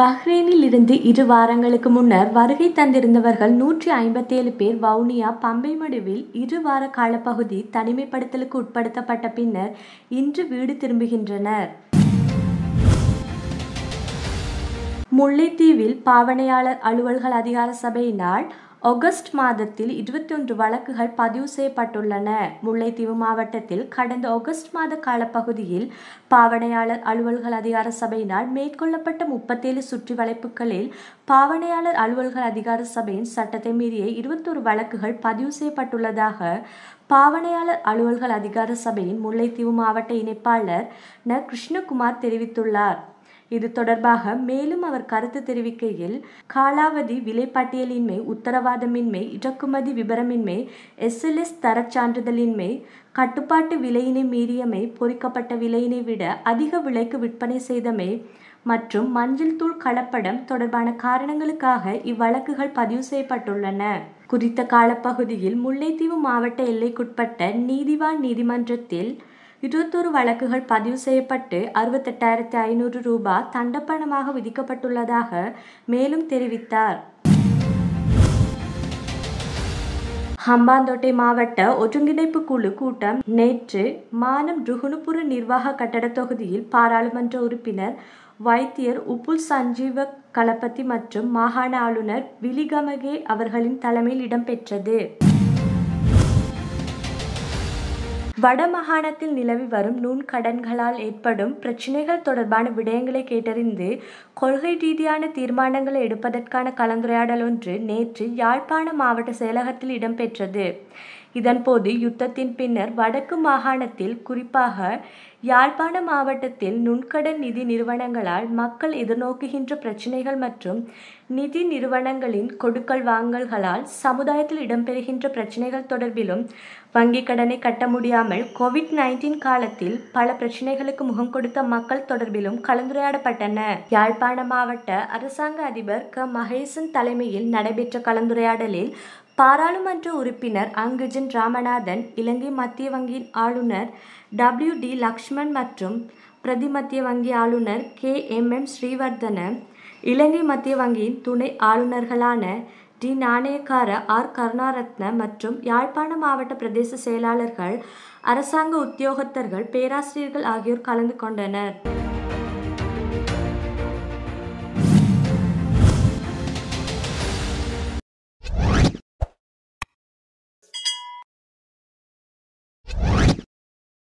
பஹ்ரைனில் இருந்து இரு வாரங்களுக்கு முன்னர் வருகை தந்திருந்தவர்கள் நூற்றி ஐம்பத்தி ஏழு பேர் வவுனியா பம்பை மடுவில் இரு வார காலப்பகுதி தனிமைப்படுத்தலுக்கு உட்படுத்தப்பட்ட பின்னர் இன்று வீடு திரும்புகின்றனர் முல்லைத்தீவில் பாவனையாளர் அலுவல்கள் அதிகார சபையினால் ஆகஸ்ட் மாதத்தில் இருபத்தொன்று வழக்குகள் பதிவு செய்யப்பட்டுள்ளன முல்லைத்தீவு மாவட்டத்தில் கடந்த ஆகஸ்ட் மாத காலப்பகுதியில் பாவனையாளர் அலுவல்கள் அதிகார சபையினால் மேற்கொள்ளப்பட்ட முப்பத்தேழு சுற்றி வளைப்புகளில் பாவனையாளர் அலுவல்கள் அதிகார சபையின் சட்டத்தை மீறிய இருபத்தொரு வழக்குகள் பதிவு செய்யப்பட்டுள்ளதாக பாவனையாளர் அலுவல்கள் அதிகார சபையின் முல்லைத்தீவு மாவட்ட இணைப்பாளர் ந கிருஷ்ணகுமார் தெரிவித்துள்ளார் இது தொடர்பாக மேலும் அவர் கருத்து தெரிவிக்கையில் காலாவதி விலைப்பட்டியலின்மை உத்தரவாதமின்மை இறக்குமதி விபரமின்மை எஸ்எல்எஸ் தரச் சான்றிதழின்மை கட்டுப்பாட்டு விலையினை மீறியமை பொறிக்கப்பட்ட விலையினை விட அதிக விலைக்கு விற்பனை செய்தமை மற்றும் மஞ்சள் தூள் கலப்படம் தொடர்பான காரணங்களுக்காக இவ்வழக்குகள் பதிவு செய்யப்பட்டுள்ளன குறித்த காலப்பகுதியில் முல்லைத்தீவு மாவட்ட எல்லைக்குட்பட்ட நீதிவான் நீதிமன்றத்தில் இருபத்தொரு வழக்குகள் பதிவு செய்யப்பட்டு அறுபத்தெட்டாயிரத்தி ஐநூறு ரூபாய் தண்டப்பணமாக விதிக்கப்பட்டுள்ளதாக மேலும் தெரிவித்தார் ஹம்பாந்தோட்டை மாவட்ட ஒருங்கிணைப்பு குழு கூட்டம் நேற்று மானம் ருகுணுபுர நிர்வாக கட்டட தொகுதியில் பாராளுமன்ற உறுப்பினர் வைத்தியர் உப்புல் சஞ்சீவ கலப்பத்தி மற்றும் மாகாண ஆளுநர் விலிகமகே அவர்களின் தலைமையில் இடம்பெற்றது வடமாகாணத்தில் நிலவி வரும் நுண்கடன்களால் ஏற்படும் பிரச்சினைகள் தொடர்பான விடயங்களை கேட்டறிந்து கொள்கை ரீதியான தீர்மானங்களை எடுப்பதற்கான கலந்துரையாடல் ஒன்று நேற்று யாழ்ப்பாண மாவட்ட செயலகத்தில் இடம்பெற்றது இதன்போது யுத்தத்தின் பின்னர் வடக்கு மாகாணத்தில் குறிப்பாக யாழ்ப்பாண மாவட்டத்தில் நுண்கடன் நிதி நிறுவனங்களால் மக்கள் எதிர்நோக்குகின்ற பிரச்சினைகள் மற்றும் நிதி நிறுவனங்களின் கொடுக்கல் வாங்கல்களால் சமுதாயத்தில் இடம்பெறுகின்ற பிரச்சினைகள் தொடர்பிலும் வங்கிக் கடனை கட்ட முடியாமல் கோவிட் நைன்டீன் காலத்தில் பல பிரச்சினைகளுக்கு முகம் கொடுத்த மக்கள் தொடர்பிலும் கலந்துரையாடப்பட்டன யாழ்ப்பாண மாவட்ட அரசாங்க அதிபர் க மகேசன் தலைமையில் நடைபெற்ற கலந்துரையாடலில் பாராளுமன்ற உறுப்பினர் அங்குஜன் ராமநாதன் இலங்கை மத்திய வங்கியின் ஆளுநர் டபிள்யூ டி லக்ஷ்மன் மற்றும் பிரதி மத்திய வங்கி ஆளுநர் K M M Sriwardhana Ilangai மத்திய வங்கியின் துணை ஆளுநர்களான டி நாணயக்கார ஆர் கருணாரத்ன மற்றும் யாழ்ப்பாண மாவட்ட பிரதேச செயலாளர்கள் அரசாங்க உத்தியோகத்தர்கள் பேராசிரியர்கள் ஆகியோர் கலந்து கொண்டனர்